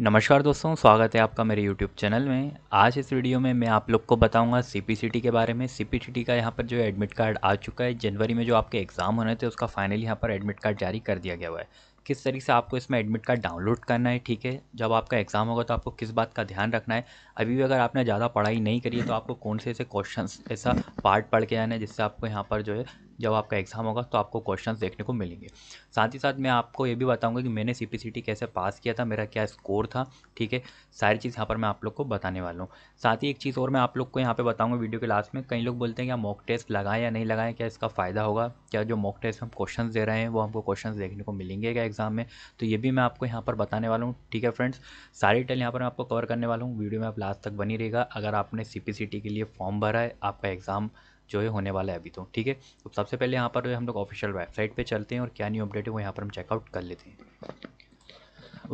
नमस्कार दोस्तों स्वागत है आपका मेरे यूट्यूब चैनल में आज इस वीडियो में मैं आप लोग को बताऊंगा सी के बारे में सी का यहाँ पर जो एडमिट कार्ड आ चुका है जनवरी में जो आपके एग्ज़ाम होने थे उसका फाइनल यहाँ पर एडमिट कार्ड जारी कर दिया गया हुआ है किस तरीके से आपको इसमें एडमिट कार्ड डाउनलोड करना है ठीक है जब आपका एग्ज़ाम होगा तो आपको किस बात का ध्यान रखना है अभी भी अगर आपने ज़्यादा पढ़ाई नहीं करी है तो आपको कौन से ऐसे क्वेश्चन ऐसा पार्ट पढ़ के आना है जिससे आपको यहाँ पर जो है जब आपका एग्ज़ाम होगा तो आपको क्वेश्चन देखने को मिलेंगे साथ ही साथ मैं आपको ये भी बताऊँगा कि मैंने सी कैसे पास किया था मेरा क्या स्कोर था ठीक है सारी चीज़ यहाँ पर मैं आप लोग को बताने वाला हूँ साथ ही एक चीज़ और मैं आप लोग को यहाँ पर बताऊँगा वीडियो के लास्ट में कई लोग बोलते हैं कि मॉक टेस्ट लगाएं या नहीं लगाएं क्या इसका फ़ायदा होगा क्या जो मॉक टेस्ट हम क्वेश्चन दे रहे हैं वो हमको क्वेश्चन देखने को मिलेंगे क्या एग्ज़ाम में तो ये भी मैं आपको यहाँ पर बताने वाला हूँ ठीक है फ्रेंड्स सारी डिटेल यहाँ पर मैं आपको कवर करने वाला हूँ वीडियो में आप लास्ट तक बनी रहेगा अगर आपने सी के लिए फॉर्म भरा है आपका एग्ज़ाम जो है होने वाला है अभी तो ठीक है तो सबसे पहले यहाँ पर हम लोग ऑफिशियल वेबसाइट पर चलते हैं और क्या न्यू अपडेट है वो यहाँ पर हम चेकआउट कर लेते हैं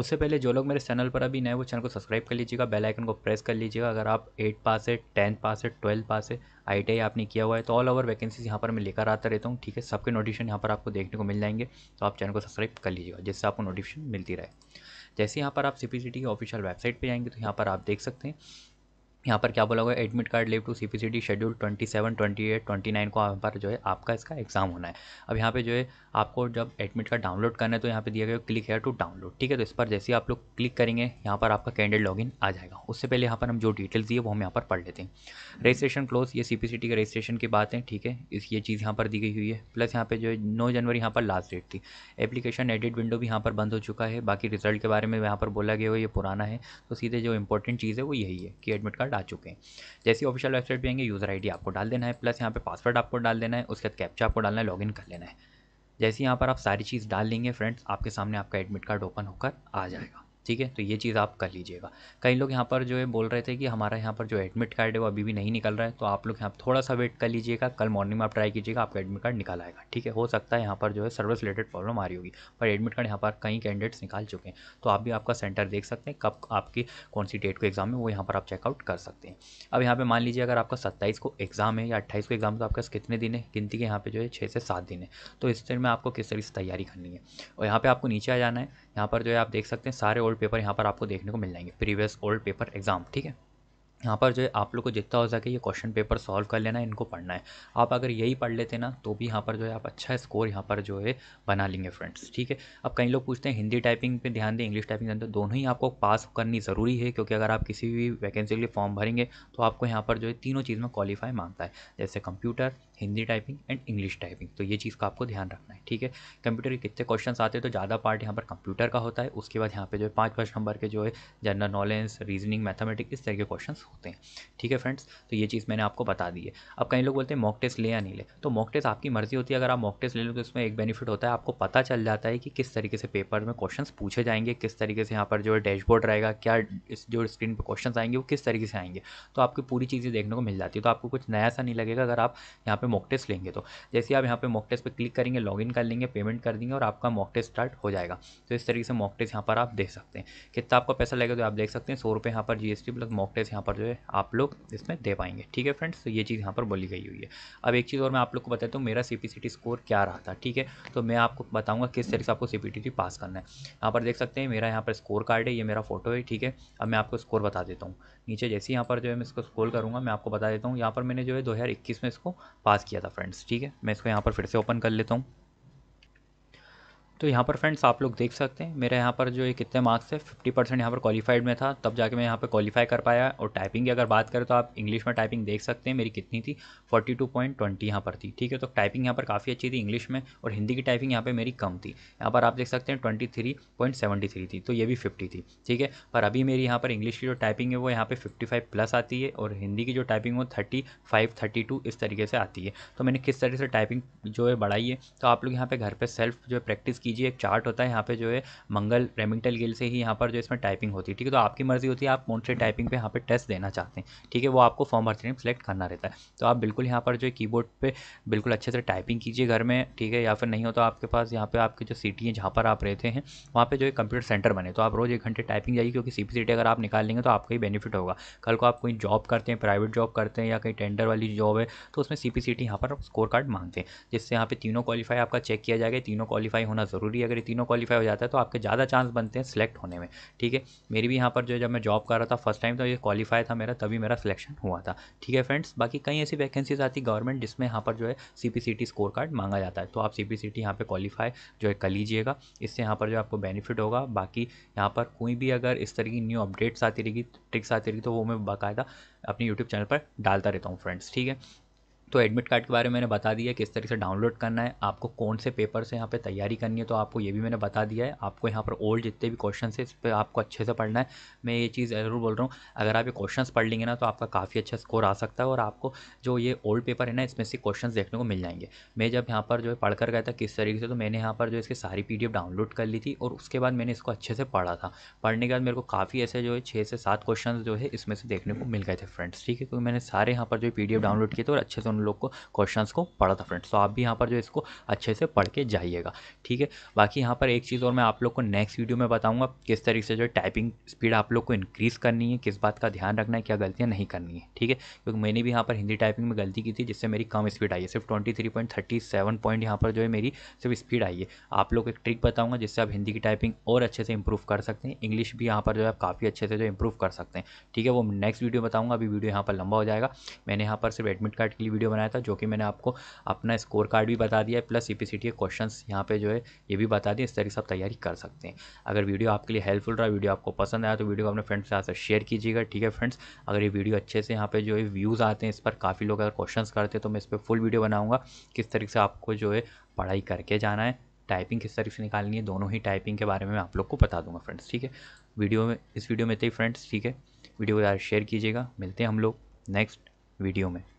उससे पहले जो लोग मेरे चैनल पर अभी नए वो चैनल को सब्सक्राइब कर लीजिएगा बेल आइकन को प्रेस कर लीजिएगा अगर आप एट पास है टेंथ पास है ट्वेल्थ पास है आई आपने किया हुआ है तो ऑल ओवर वैकेंसीज यहाँ पर मैं लेकर आता रहता हूँ ठीक है सबके नोटिफिकेशन यहाँ पर आपको देखने को मिल जाएंगे तो आप चैनल को सब्सक्राइब कर लीजिएगा जिससे आपको नोटिफिकेशन मिलती रहे जैसे यहाँ पर आप सी की ऑफिशियल वेबसाइट पर जाएंगे तो यहाँ पर आप देख सकते हैं यहाँ पर क्या बोला हुआ है admit card level two C P schedule twenty seven twenty eight twenty nine को यहाँ पर जो है आपका इसका एग्जाम होना है अब यहाँ पे जो है आपको जब एडमिट कार्ड डाउनलोड करना है तो यहाँ पे दिया गया क्लिक हेयर टू डाउनलोड ठीक है तो इस पर जैसे ही आप लोग क्लिक करेंगे यहाँ पर आपका कैंडिडेट लॉगिन आ जाएगा उससे पहले यहाँ पर हम जो डिटेल्स दिए वो हम यहाँ पर पढ़ लेते हैं रजिस्ट्रेशन क्लोज ये सी पी सी टी के रजिस्ट्रेशन की बात है ठीक है इस ये चीज़ यहाँ पर दी गई हुई है प्लस यहाँ पर जो है नौ जनवरी यहाँ पर लास्ट डेट थी एप्लीकेशन एडिट विंडो भी यहाँ पर बंद हो चुका है बाकी रिजल्ट के बारे में यहाँ पर बोला गया हुआ ये पुराना है तो सीधे जो इंपॉर्टेंट चीज़ है वो यही है कि एडमिट कार्ड आ चुके हैं जैसे ऑफिशियल वेबसाइट पर आएंगे यूज़र आई आपको डाल देना है प्लस यहाँ पे पासवर्ड आपको डाल देना है उसके बाद कैप्चा आपको डालना है लॉगिन कर लेना है जैसे यहाँ पर आप सारी चीज़ डाल लेंगे फ्रेंड्स आपके सामने आपका एडमिट कार्ड ओपन होकर आ जाएगा ठीक है तो ये चीज़ आप कर लीजिएगा कई लोग यहाँ पर जो है बोल रहे थे कि हमारा यहाँ पर जो एडमिट कार्ड है वो अभी भी नहीं निकल रहा है तो आप लोग यहाँ थोड़ा सा वेट कर लीजिएगा कल मॉर्निंग में आप ट्राई कीजिएगा आपका एडमिट कार्ड निकाल आएगा ठीक है हो सकता है यहाँ पर जो है सर्विस रिलेटेड प्रॉब्लम आ रही होगी पर एडमिट कार्ड यहाँ पर कई कैंडिडेट्स निकाल चुके हैं तो आप भी आपका सेंटर देख सकते हैं कब आपकी कौन सी डेट को एग्ज़ाम है वो यहाँ पर आप चेकआउट कर सकते हैं अब यहाँ पर मान लीजिए अगर आपका सत्ताईस को एग्ज़ाम है या अट्ठाईस को एग्ज़ाम तो आपके कितने दिन है गिनती के यहाँ पर जो है छः से सात दिन है तो इस दिन में आपको किस तरीके से तैयारी करनी है और यहाँ पर आपको नीचे आ जाना है यहाँ पर जो है आप देख सकते हैं सारे ओल्ड पेपर यहाँ पर आपको देखने को मिल जाएंगे प्रीवियस ओल्ड पेपर एग्जाम ठीक है यहाँ पर जो है आप लोग को जितना हो सके ये क्वेश्चन पेपर सॉल्व कर लेना है इनको पढ़ना है आप अगर यही पढ़ लेते ना तो भी यहाँ पर जो है आप अच्छा स्कोर यहाँ पर जो है बना लेंगे फ्रेंड्स ठीक है अब कई लोग पूछते हैं हिंदी टाइपिंग पे ध्यान दें इंग्लिश टाइपिंग ध्यान दें दोनों ही आपको पास करनी ज़रूरी है क्योंकि अगर आप किसी भी वैकेंसी के लिए फॉर्म भरेंगे तो आपको यहाँ पर जो है तीनों चीज़ में क्वालिफाई मांगता है जैसे computer Hindi typing and English typing तो ये चीज़ का आपको ध्यान रखना है ठीक है कंप्यूटर के कितने क्वेश्चन आते हैं तो ज़्यादा पार्ट यहाँ पर कंप्यूटर का होता है उसके बाद यहाँ पर जो है पाँच पाँच नंबर के जो है जनरल नॉलेज रीजनिंग मैथमेटिक्स इस तरह के क्वेश्चन होते हैं ठीक है फ्रेंड्स तो ये चीज़ मैंने आपको बता दी है अब कई लोग बोलते हैं मॉक टेस्ट ले या नहीं ले तो मॉक टेस्ट आपकी मर्ज़ी होती है अगर आप मॉक टेस्ट ले लो तो इसमें एक बेनिफिट होता है आपको पता चल जाता है कि किस तरीके से पेपर में क्वेश्चन पूछे जाएंगे किस तरीके से यहाँ पर जो है डैशबोर्ड रहेगा क्या इस जो स्क्रीन पर क्वेश्चन आएंगे वो किस तरीके से आएंगे तो आपकी पूरी चीज़ें देखने को मिल जाती है तो आपको कुछ नया सा नहीं लगेगा अगर आप यहाँ पर मॉक टेस्ट लेंगे तो जैसे आप यहाँ पे मॉक टेस्ट पे क्लिक करेंगे लॉगिन कर लेंगे पेमेंट कर देंगे और आपका मॉक टेस्ट स्टार्ट हो जाएगा तो इस तरीके से मॉक टेस्ट यहाँ पर आप देख सकते हैं कितना आपका पैसा लगेगा तो आप देख सकते हैं सौ रुपये यहाँ पर G S T plus mock test यहाँ पर जो है आप लोग इसमें दे पाएंगे ठीक है फ्रेंड्स तो ये चीज़ यहाँ पर बोली गई हुई है अब एक चीज़ और मैं आप लोग को बताता हूँ मेरा C P C T score क्या रहा था ठीक है तो मैं आपको बताऊँगा किस तरीके से आपको सी टी टी पास करना है यहाँ पर देख सकते हैं मेरा यहाँ पर स्कोर कार्ड है ये मेरा फोटो है ठीक है अब मैं आपको स्कोर बता देता हूँ नीचे जैसे यहाँ पर जो है मैं इसको स्कोर करूँगा मैं आपको बता देता हूँ यहाँ पर मैंने जो है दो हज़ार इक्कीस में इसको पास पास किया था फ्रेंड्स ठीक है मैं इसको यहाँ पर फिर से ओपन कर लेता हूँ तो यहाँ पर फ्रेंड्स आप लोग देख सकते हैं मेरे यहाँ पर जो एक कितने मार्क्स थे फिफ्टी परसेंट यहाँ पर क्वालिफाइड में था तब जाके मैं यहाँ पर क्वालिफाई कर पाया और टाइपिंग की अगर बात करें तो आप इंग्लिश में टाइपिंग देख सकते हैं मेरी कितनी थी फोर्टी टू पॉइंट ट्वेंटी यहाँ पर थी ठीक है तो टाइपिंग यहाँ पर काफ़ी अच्छी थी इंग्लिश में और हिंदी की टाइपिंग यहाँ पर मेरी कम थी यहाँ पर आप देख सकते हैं twenty three point seventy three थी तो ये भी फिफ्टी थी ठीक है पर अभी मेरी यहाँ पर इंग्लिश की जो टाइपिंग है वो यहाँ पर फिफ्टी फाइव प्लस आती है और हिंदी की जो टाइपिंग वो थर्टी फाइव थर्टी टू इस तरीके से आती है तो मैंने किस तरीके से टाइपिंग जो है बढ़ाई है तो आप लोग यहाँ पर घर पर सेल्फ जो है प्रैक्टिस कीजिए एक चार्ट होता है यहाँ पे जो है मंगल रेमिंगटल गिल से ही यहाँ पर जो इसमें टाइपिंग होती है ठीक है तो आपकी मर्ज़ी होती है आप कौन से टाइपिंग पे यहाँ पे टेस्ट देना चाहते हैं ठीक है वो आपको फॉर्म भरते टाइम सेलेक्ट करना रहता है तो आप बिल्कुल यहाँ पर जो है की पे बिल्कुल अच्छे से टाइपिंग कीजिए घर में ठीक है या फिर नहीं हो तो आपके पास यहाँ पर आपकी जो सिटी है जहाँ पर आप रहते हैं वहाँ पर जो है कंप्यूटर सेंटर बने तो आप रोज़ एक घंटे टाइपिंग जाइए क्योंकि सी पी अगर आप निकाल लेंगे तो आपका ही बेनिफिट होगा कल को आप कोई जॉब करते हैं प्राइवेट जॉब करते हैं या कहीं टेंडर वाली जॉब है तो उसमें सी पी यहाँ पर स्कोर कार्ड मांगते हैं जिससे यहाँ पर तीनों क्वालिफाई आपका चेक किया जाएगा तीनों क्वालिफाई होना ज़रूरी है अगर ये तीनों क्वालिफाई हो जाता है तो आपके ज़्यादा चांस बनते हैं सिलेक्ट होने में ठीक है मेरी भी यहाँ पर जो जब मैं जॉब कर रहा था फर्स्ट टाइम तो ये क्वालिफाई था मेरा तभी मेरा सिलेक्शन हुआ था ठीक है फ्रेंड्स बाकी कई ऐसी वैकेंसीज आती गवर्नमेंट जिसमें यहाँ पर जो है C P C T score card मांगा जाता है तो आप सी पी सी टी यहाँ पर क्वालिफाई जो है कर लीजिएगा इससे यहाँ पर जो आपको बेनिफिट होगा बाकी यहाँ पर कोई भी अगर इस तरह की न्यू अपडेट्स आती रहेगी ट्रिक्स आती रहेगी तो वो मैं बाकायदा अपने यूट्यूब चैनल पर डालता रहता हूँ फ्रेंड्स ठीक है तो एडमिट कार्ड के बारे में मैंने बता दिया है किस तरीके से डाउनलोड करना है आपको कौन से पेपर से यहाँ पे तैयारी करनी है तो आपको ये भी मैंने बता दिया है आपको यहाँ पर ओल्ड जितने भी क्वेश्चन है इस पर आपको अच्छे से पढ़ना है मैं ये चीज़ ज़रूर बोल रहा हूँ अगर आप ये क्वेश्चन पढ़ लेंगे ना तो आपका काफ़ी अच्छा स्कोर आ सकता है और आपको जो ये ओल्ड पेपर है ना इसमें से क्वेश्चन देखने को मिल जाएंगे मैं जब यहाँ पर जो है पढ़ कर गया था किस तरीके से तो मैंने यहाँ पर जो इसकी सारी पी डाउनलोड कर ली थी और उसके बाद मैंने इसको अच्छे से पढ़ा था पढ़ने के बाद मेरे को काफ़ी ऐसे जो है छः से सात क्वेश्चन जो है इसमें से देखने को मिल गए थे फ्रेंड्स ठीक है क्योंकि मैंने सारे यहाँ पर जो पी डाउनलोड किए थे और अच्छे से उन लोग को क्वेश्चंस को पढ़ा था फ्रेंड्स तो आप भी यहाँ पर जो इसको अच्छे से पढ़ के जाइएगा ठीक है बाकी यहाँ पर एक चीज़ और मैं आप लोग को नेक्स्ट वीडियो में बताऊँगा किस तरीके से जो टाइपिंग स्पीड आप लोग को इंक्रीज़ करनी है किस बात का ध्यान रखना है क्या गलतियाँ नहीं करनी है ठीक है क्योंकि मैंने भी यहाँ पर हिंदी टाइपिंग में गलती की थी जिससे मेरी कम स्पीड आई है सिर्फ twenty three point thirty seven point यहाँ पर जो है मेरी सिर्फ स्पीड आई है आप लोग एक ट्रिक बताऊँगा जिससे आप हिंदी की टाइपिंग और अच्छे से इंप्रूव कर सकते हैं इंग्लिश भी यहाँ पर जो है काफ़ी अच्छे से जो इंप्रूव कर सकते हैं ठीक है वो नेक्स्ट वीडियो बताऊँगा अभी वीडियो यहाँ पर लंबा हो जाएगा मैंने यहाँ पर सिर्फ एडमिट कार्ड के लिए वीडियो बनाया था जो कि मैंने आपको अपना स्कोर कार्ड भी बता दिया है प्लस ई के क्वेश्चन यहाँ पे जो है ये भी बता दिए इस तरीके से आप तैयारी कर सकते हैं अगर वीडियो आपके लिए हेल्पफुल रहा वीडियो आपको पसंद आया तो वीडियो को अपने फ्रेंड्स के साथ शेयर कीजिएगा ठीक है फ्रेंड्स अगर ये वीडियो अच्छे से यहाँ पे जो है व्यूज़ आते हैं इस पर काफ़ी लोग अगर क्वेश्चन करते हैं तो मैं इस पर फुल वीडियो बनाऊँगा किस तरीके से आपको जो है पढ़ाई करके जाना है टाइपिंग किस तरीके से निकालनी है दोनों ही टाइपिंग के बारे में मैं आप लोग को बता दूंगा फ्रेंड्स ठीक है वीडियो में इस वीडियो में थे फ्रेंड्स ठीक है वीडियो को ज़्यादा शेयर कीजिएगा मिलते हैं हम लोग नेक्स्ट वीडियो में